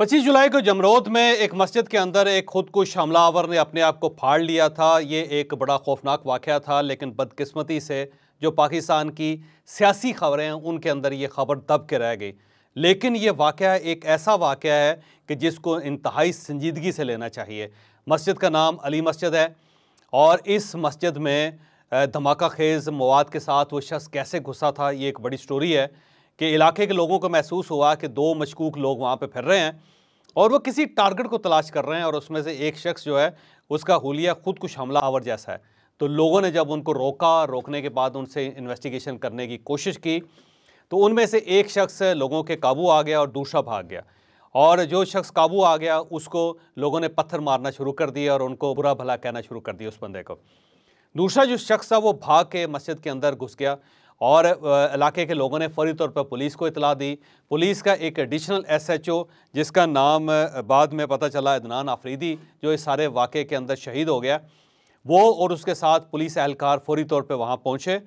पच्चीस जुलाई को जमरोद में एक मस्जिद के अंदर एक खुदकुश हमलावर ने अपने आप को फाड़ लिया था ये एक बड़ा खौफनाक वाक़ था लेकिन बदकिस्मती से जो पाकिस्तान की सियासी खबरें हैं उनके अंदर ये खबर दब के रह गई लेकिन ये वाक़ एक ऐसा वाक़ है कि जिसको इंतहाई संजीदगी से लेना चाहिए मस्जिद का नाम अली मस्जिद है और इस मस्जिद में धमाका खेज़ मवाद के साथ वो शख्स कैसे घुसा था ये एक बड़ी स्टोरी है कि इलाके के लोगों को महसूस हुआ कि दो मशकूक लोग वहाँ पर फिर रहे हैं और वो किसी टारगेट को तलाश कर रहे हैं और उसमें से एक शख्स जो है उसका हुलिया खुद कुछ हमला आवर जैसा है तो लोगों ने जब उनको रोका रोकने के बाद उनसे इन्वेस्टिगेशन करने की कोशिश की तो उनमें से एक शख्स लोगों के काबू आ गया और दूसरा भाग गया और जो शख्स काबू आ गया उसको लोगों ने पत्थर मारना शुरू कर दिया और उनको बुरा भला कहना शुरू कर दिया उस बंदे को दूसरा जो शख्स था वो भाग के मस्जिद के अंदर घुस गया और इलाके के लोगों ने फौरी तौर पर पुलिस को इतला दी पुलिस का एक एडिशनल एसएचओ जिसका नाम बाद में पता चला इदनान आफरीदी जो इस सारे वाक़े के अंदर शहीद हो गया वो और उसके साथ पुलिस एहलकार फौरी तौर पर वहाँ पहुँचे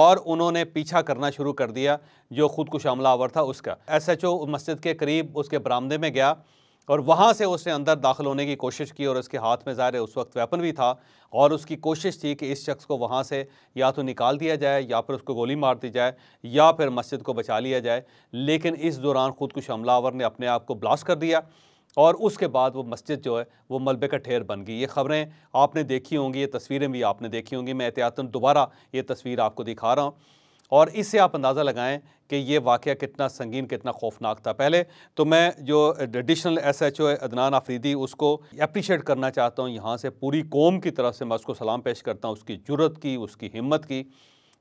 और उन्होंने पीछा करना शुरू कर दिया जो खुदकुश हमलावर था उसका एसएचओ मस्जिद के करीब उसके बरामदे में गया और वहाँ से उसने अंदर दाखिल होने की कोशिश की और उसके हाथ में ज़ाहिर उस वक्त वेपन भी था और उसकी कोशिश थी कि इस शख्स को वहाँ से या तो निकाल दिया जाए या फिर उसको गोली मार दी जाए या फिर मस्जिद को बचा लिया जाए लेकिन इस दौरान खुदकुश हमलावर ने अपने आप को ब्लास्ट कर दिया और उसके बाद वो मस्जिद जो है वो मलबे का ठेर बन गई ये ख़बरें आपने देखी होंगी ये तस्वीरें भी आपने देखी होंगी मैं एहतियातन दोबारा ये तस्वीर आपको दिखा रहा हूँ और इससे आप अंदाज़ा लगाएं कि ये वाक़ कितना संगीन कितना खौफनाक था पहले तो मैं जो additional S H O Adnan Afridi उसको अप्रिशिएट करना चाहता हूँ यहाँ से पूरी कौम की तरफ से मैं उसको सलाम पेश करता हूँ उसकी ज़रूरत की उसकी हिम्मत की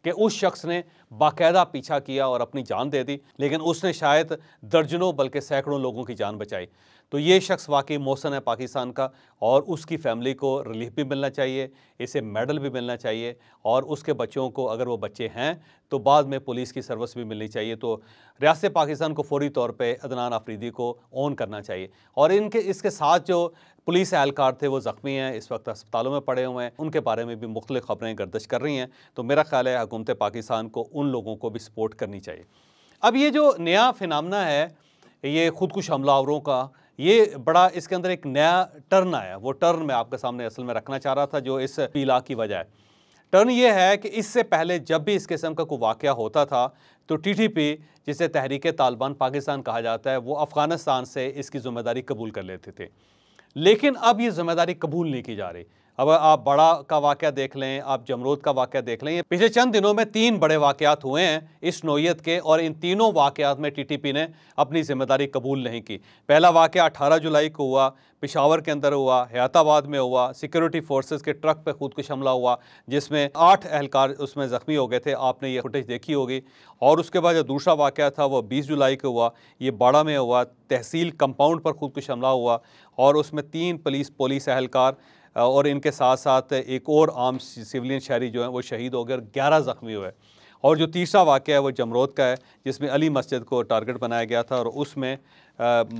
कि उस शख्स ने बाकायदा पीछा किया और अपनी जान दे दी लेकिन उसने शायद दर्जनों बल्कि सैकड़ों लोगों की जान बचाई तो ये शख्स वाकई मौसन है पाकिस्तान का और उसकी फैमिली को रिलीफ भी मिलना चाहिए इसे मेडल भी मिलना चाहिए और उसके बच्चों को अगर वो बच्चे हैं तो बाद में पुलिस की सर्विस भी मिलनी चाहिए तो रियासत पाकिस्तान को फौरी तौर पर अदनान आफरीदी को ऑन करना चाहिए और इनके इसके साथ जो पुलिस एहलकार थे वो ज़ख्मी हैं इस वक्त अस्पतालों में पड़े हुए हैं उनके बारे में भी मुख्तु खबरें गर्दश कर रही हैं तो मेरा ख्याल है हुकूमत पाकिस्तान को उन लोगों को भी सपोर्ट करनी चाहिए अब ये जो नया फिनमना है ये खुदकुश हमलावरों का ये बड़ा इसके अंदर एक नया टर्न आया वो टर्न मैं आपके सामने असल में रखना चाह रहा था जो इस पीला की वजह है टर्न ये है कि इससे पहले जब भी इस किस्म का कोई वाक़ होता था तो टीटीपी जिसे तहरीक तालिबान पाकिस्तान कहा जाता है वो अफ़गानिस्तान से इसकी ज़िम्मेदारी कबूल कर लेते थे लेकिन अब ये जिम्मेदारी कबूल नहीं की जा रही अब आप बड़ा का वाक़ देख लें आप जमरूद का वाक़ देख लें पिछले चंद दिनों में तीन बड़े वाक़ात हुए हैं इस नोयत के और इन तीनों वाक़ात में टी टी पी ने अपनी ज़िम्मेदारी कबूल नहीं की पहला वाक़ अठारह जुलाई को हुआ पिशावर के अंदर हुआ हयाताबाद में हुआ सिक्योरिटी फोर्सेस के ट्रक पर खुदकुश हमला हुआ जिसमें आठ अहलकार उसमें ज़ख्मी हो गए थे आपने ये फुटेज देखी होगी और उसके बाद जो दूसरा वाक़ था वो बीस जुलाई को हुआ ये बाड़ा में हुआ तहसील कंपाउंड पर खुदकुश हमला हुआ और उसमें तीन पुलिस पुलिस एहलकार और इनके साथ साथ एक और आम सिविलियन शहरी जो है वो शहीद हो गए और ग्यारह ज़ख्मी हुए और जो तीसरा वाक़ है वो जमरोद का है जिसमें अली मस्जिद को टारगेट बनाया गया था और उसमें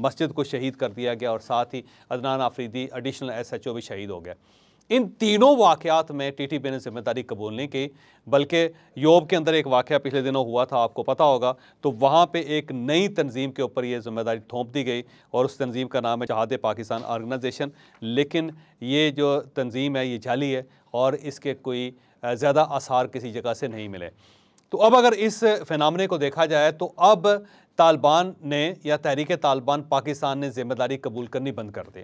मस्जिद को शहीद कर दिया गया और साथ ही अदनान आफरीदी एडिशनल एसएचओ भी शहीद हो गया इन तीनों वाक़ात में टी टी ने जिम्मेदारी कबूल नहीं की बल्कि योब के अंदर एक वाक़ पिछले दिनों हुआ था आपको पता होगा तो वहाँ पे एक नई तंजीम के ऊपर ये जिम्मेदारी थोप दी गई और उस तंजीम का नाम है जहाद पाकिस्तान ऑर्गेनाइजेशन लेकिन ये जो तंजीम है ये जाली है और इसके कोई ज़्यादा आसार किसी जगह से नहीं मिले तो अब अगर इस फिनामने को देखा जाए तो अब तालिबान ने या तहरीक तालिबान पाकिस्तान ने ज़िम्मेदारी कबूल करनी बंद कर दी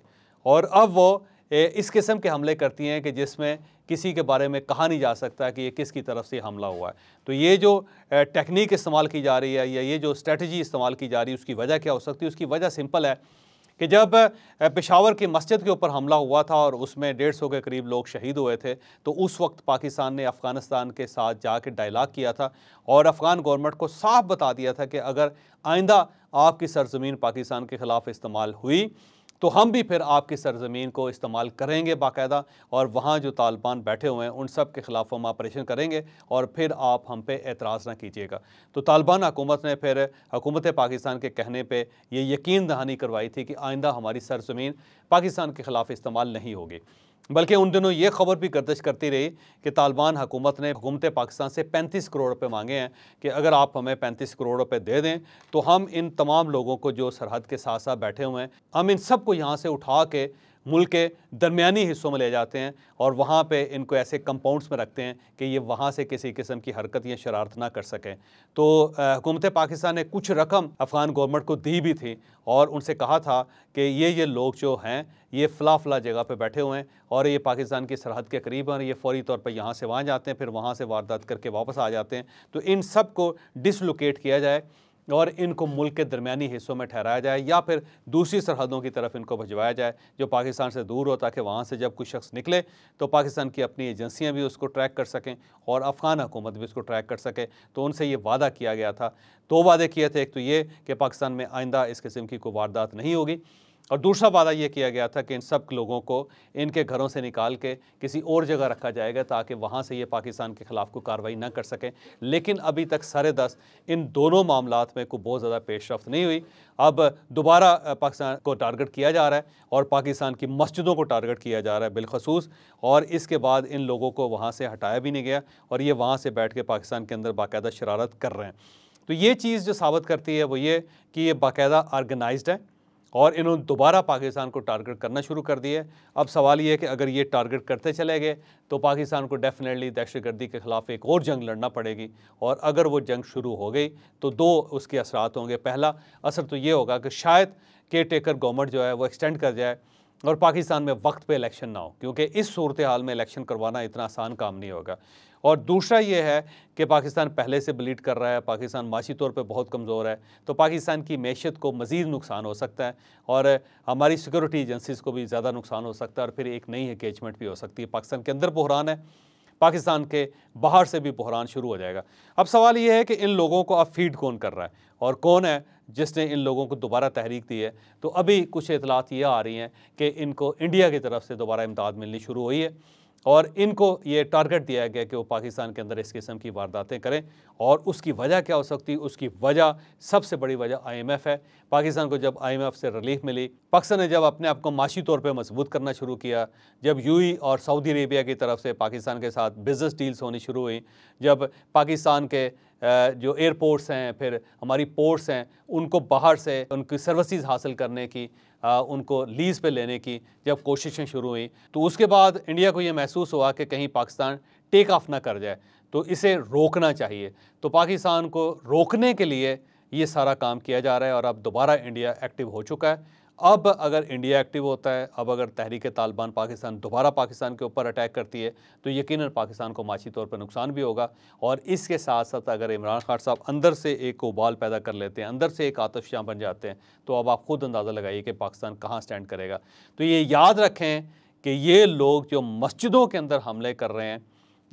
और अब वो इस किस्म के हमले करती हैं कि जिसमें किसी के बारे में कहा नहीं जा सकता कि ये किसकी तरफ से हमला हुआ है तो ये जो टेक्निक इस्तेमाल की जा रही है या ये जो स्ट्रेटजी इस्तेमाल की जा रही है उसकी वजह क्या हो सकती है उसकी वजह सिंपल है कि जब पेशावर की मस्जिद के ऊपर हमला हुआ था और उसमें डेढ़ सौ के करीब लोग शहीद हुए थे तो उस वक्त पाकिस्तान ने अफ़गानिस्तान के साथ जाके डायलाग किया था और अफ़गान गवर्नमेंट को साफ बता दिया था कि अगर आइंदा आपकी सरजमीन पाकिस्तान के ख़िलाफ़ इस्तेमाल हुई तो हम भी फिर आपकी सरजमीन को इस्तेमाल करेंगे बाकायदा और वहाँ जो तालिबान बैठे हुए हैं उन सब के ख़िलाफ़ हम ऑपरेशन करेंगे और फिर आप हम पे एतराज़ ना कीजिएगा तो तालिबान हकूमत ने फिर हकूमत पाकिस्तान के कहने पर यह यकीन दहानी करवाई थी कि आइंदा हमारी सरजमीन पाकिस्तान के ख़िलाफ़ इस्तेमाल नहीं होगी बल्कि उन दिनों ये खबर भी गर्दश करती रही कि तालिबान हुकूमत ने हुकूमत पाकिस्तान से 35 करोड़ रुपये मांगे हैं कि अगर आप हमें 35 करोड़ रुपये दे दें तो हम इन तमाम लोगों को जो सरहद के साथ साथ बैठे हुए हैं हम इन सबको यहाँ से उठा के मुल्क के दरमियानी हिस्सों में ले जाते हैं और वहाँ पे इनको ऐसे कंपाउंड्स में रखते हैं कि ये वहाँ से किसी किस्म की हरकत या शरारत ना कर सकें तो हुकूमत पाकिस्तान ने कुछ रकम अफ़गान गवर्नमेंट को दी भी थी और उनसे कहा था कि ये ये लोग जो हैं ये फ़ला फ़ला जगह पे बैठे हुए हैं और ये पाकिस्तान की सरहद के करीब हैं और ये फौरी तौर पर यहाँ से वहाँ जाते हैं फिर वहाँ से वारदात करके वापस आ जाते हैं तो इन सब को डिसलोकेट किया जाए और इनको मुल्क के दरमियानी हिस्सों में ठहराया जाए या फिर दूसरी सरहदों की तरफ इनको भिजवाया जाए जो पाकिस्तान से दूर हो ताकि वहाँ से जब कोई शख्स निकले तो पाकिस्तान की अपनी एजेंसियाँ भी उसको ट्रैक कर सकें और अफ़गान हुकूमत भी उसको ट्रैक कर सके तो उनसे ये वादा किया गया था दो वादे किए थे एक तो ये कि पाकिस्तान में आइंदा इस किस्म की कोई वारदात नहीं होगी और दूसरा वादा ये किया गया था कि इन सब लोगों को इनके घरों से निकाल के किसी और जगह रखा जाएगा ताकि वहाँ से ये पाकिस्तान के ख़िलाफ़ कोई कार्रवाई ना कर सकें लेकिन अभी तक सारे दस इन दोनों मामला में कोई बहुत ज़्यादा पेशरफ नहीं हुई अब दोबारा पाकिस्तान को टारगेट किया जा रहा है और पाकिस्तान की मस्जिदों को टारगेट किया जा रहा है बिलखसूस और इसके बाद इन लोगों को वहाँ से हटाया भी नहीं गया और ये वहाँ से बैठ के पाकिस्तान के अंदर बाकायदा शरारत कर रहे हैं तो ये चीज़ जो साबित करती है वो ये कि ये बाकायदा ऑर्गेनाइज्ड है और इन्होंने दोबारा पाकिस्तान को टारगेट करना शुरू कर दिया अब सवाल ये है कि अगर ये टारगेट करते चले गए तो पाकिस्तान को डेफिनेटली दहशतगर्दी के ख़िलाफ़ एक और जंग लड़ना पड़ेगी और अगर वो जंग शुरू हो गई तो दो उसके असरात होंगे पहला असर तो ये होगा कि शायद केयर टेकर गवर्नमेंट जो है वो एक्सटेंड कर जाए और पाकिस्तान में वक्त पर इलेक्शन ना हो क्योंकि इस सूरत हाल में इलेक्शन करवाना इतना आसान काम नहीं होगा और दूसरा ये है कि पाकिस्तान पहले से ब्लीड कर रहा है पाकिस्तान माशी तौर पे बहुत कमज़ोर है तो पाकिस्तान की मैशत को मज़ीद नुकसान हो सकता है और हमारी सिक्योरिटी एजेंसीज़ को भी ज़्यादा नुकसान हो सकता है और फिर एक नई अकेचमेंट भी हो सकती है पाकिस्तान के अंदर बहरान है पाकिस्तान के बाहर से भी बहरान शुरू हो जाएगा अब सवाल ये है कि इन लोगों को अब फीड कौन कर रहा है और कौन है जिसने इन लोगों को दोबारा तहरीक दी है तो अभी कुछ इतलात ये आ रही हैं कि इनको इंडिया की तरफ से दोबारा इमदाद मिलनी शुरू हुई है और इनको ये टारगेट दिया गया कि वो पाकिस्तान के अंदर इस किस्म की वारदातें करें और उसकी वजह क्या हो सकती है उसकी वजह सबसे बड़ी वजह आईएमएफ है पाकिस्तान को जब आईएमएफ से रिलीफ मिली पाकिस्तान ने जब अपने आप को माशी तौर पर मजबूत करना शुरू किया जब यूएई और सऊदी अरेबिया की तरफ से पाकिस्तान के साथ बिज़नेस डील्स होनी शुरू हुई जब पाकिस्तान के जो एयरपोर्ट्स हैं फिर हमारी पोर्ट्स हैं उनको बाहर से उनकी सर्विसेज हासिल करने की उनको लीज़ पे लेने की जब कोशिशें शुरू हुई तो उसके बाद इंडिया को ये महसूस हुआ कि कहीं पाकिस्तान टेक ऑफ ना कर जाए तो इसे रोकना चाहिए तो पाकिस्तान को रोकने के लिए ये सारा काम किया जा रहा है और अब दोबारा इंडिया एक्टिव हो चुका है अब अगर इंडिया एक्टिव होता है अब अगर तहरीक तालिबान पाकिस्तान दोबारा पाकिस्तान के ऊपर अटैक करती है तो यकीन पाकिस्तान को माशी तौर पर नुकसान भी होगा और इसके साथ साथ अगर इमरान खान साहब अंदर से एक उबाल पैदा कर लेते हैं अंदर से एक आतफशां बन जाते हैं तो अब आप खुद अंदाज़ा लगाइए कि पाकिस्तान कहाँ स्टैंड करेगा तो ये याद रखें कि ये लोग जो मस्जिदों के अंदर हमले कर रहे हैं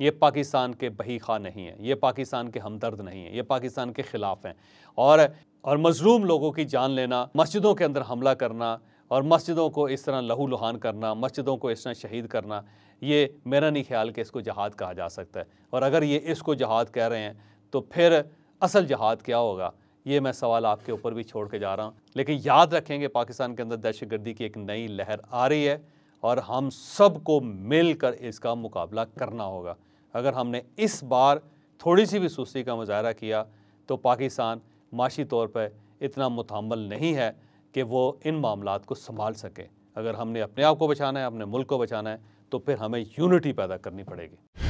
ये पाकिस्तान के बहीखा नहीं है ये पाकिस्तान के हमदर्द नहीं है ये पाकिस्तान के ख़िलाफ़ हैं और और मजलूम लोगों की जान लेना मस्जिदों के अंदर हमला करना और मस्जिदों को इस तरह लहू लुहान करना मस्जिदों को इस तरह शहीद करना ये मेरा नहीं ख्याल कि इसको जहाद कहा जा सकता है और अगर ये इसको जहाद कह रहे हैं तो फिर असल जहाद क्या होगा ये मैं सवाल आपके ऊपर भी छोड़ के जा रहा हूँ लेकिन याद रखेंगे पाकिस्तान के अंदर दहशत गर्दी की एक नई लहर आ रही है और हम सबको मिलकर इसका मुकाबला करना होगा अगर हमने इस बार थोड़ी सी भी सुस्ती का मुजाहरा किया तो पाकिस्तान माशी तौर पर इतना मुतमल नहीं है कि वो इन मामला को संभाल सके अगर हमने अपने आप को बचाना है अपने मुल्क को बचाना है तो फिर हमें यूनिटी पैदा करनी पड़ेगी